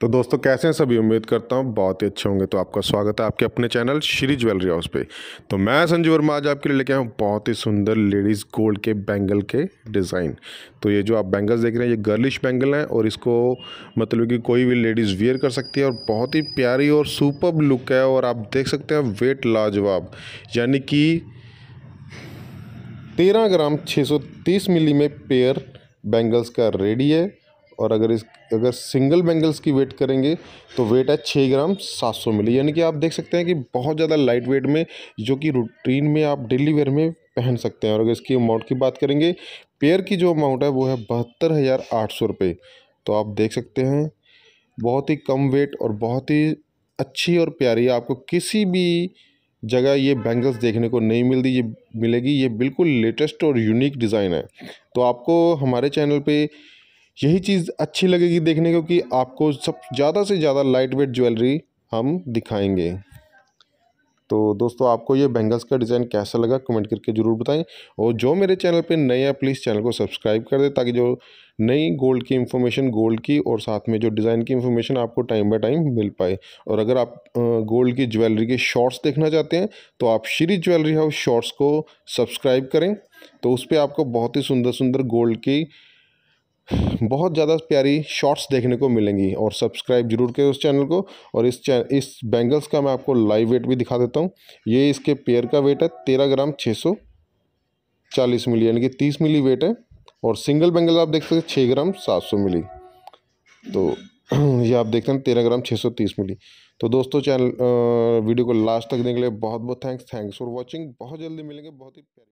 तो दोस्तों कैसे हैं सभी उम्मीद करता हूँ बहुत ही अच्छे होंगे तो आपका स्वागत है आपके अपने चैनल श्री ज्वेलरी हाउस पे तो मैं संजू वर्मा आज आपके लिए लेके आया हूं बहुत ही सुंदर लेडीज़ गोल्ड के बैंगल के डिज़ाइन तो ये जो आप बैंगल्स देख रहे हैं ये गर्लिश बैंगल हैं और इसको मतलब कि कोई भी लेडीज़ वेयर कर सकती है और बहुत ही प्यारी और सुपर लुक है और आप देख सकते हैं वेट लाजवाब यानी कि तेरह ग्राम छः सौ तीस मिली में पेयर बैंगल्स का रेडी है और अगर इस अगर सिंगल बैंगल्स की वेट करेंगे तो वेट है छः ग्राम सात सौ मिली यानी कि आप देख सकते हैं कि बहुत ज़्यादा लाइट वेट में जो कि रूटीन में आप डेली वेयर में पहन सकते हैं और अगर इसकी अमाउंट की बात करेंगे पेयर की जो अमाउंट है वो है बहत्तर हज़ार आठ सौ रुपये तो आप देख सकते हैं बहुत ही कम वेट और बहुत ही अच्छी और प्यारी आपको किसी भी जगह ये बैंगल्स देखने को नहीं मिलती ये मिलेगी ये बिल्कुल लेटेस्ट और यूनिक डिज़ाइन है तो आपको हमारे चैनल पे यही चीज़ अच्छी लगेगी देखने को कि आपको सब ज़्यादा से ज़्यादा लाइट वेट ज्वेलरी हम दिखाएंगे तो दोस्तों आपको ये बैंगल्स का डिज़ाइन कैसा लगा कमेंट करके ज़रूर बताएं और जो मेरे चैनल पे नए हैं प्लीज़ चैनल को सब्सक्राइब कर दें ताकि जो नई गोल्ड की इन्फॉर्मेशन गोल्ड की और साथ में जो डिज़ाइन की इन्फॉर्मेशन आपको टाइम बाय टाइम मिल पाए और अगर आप गोल्ड की ज्वेलरी के शॉर्ट्स देखना चाहते हैं तो आप श्री ज्वेलरी हाउस शॉर्ट्स को सब्सक्राइब करें तो उस पर आपको बहुत ही सुंदर सुंदर गोल्ड की बहुत ज़्यादा प्यारी शॉर्ट्स देखने को मिलेंगी और सब्सक्राइब जरूर करें उस चैनल को और इस चैन इस बैंगल्स का मैं आपको लाइव वेट भी दिखा देता हूँ ये इसके पेयर का वेट है तेरह ग्राम छः सौ चालीस मिली यानी कि तीस मिली वेट है और सिंगल बैंगल आप देख सकते हैं छः ग्राम सात सौ मिली तो ये आप देखते हैं तेरह ग्राम छः सौ तीस मिली तो दोस्तों चैनल वीडियो को लास्ट तक देखने के लिए बहुत बहुत थैंक्स थैंक्स फॉर वॉचिंग बहुत जल्दी मिलेंगे बहुत ही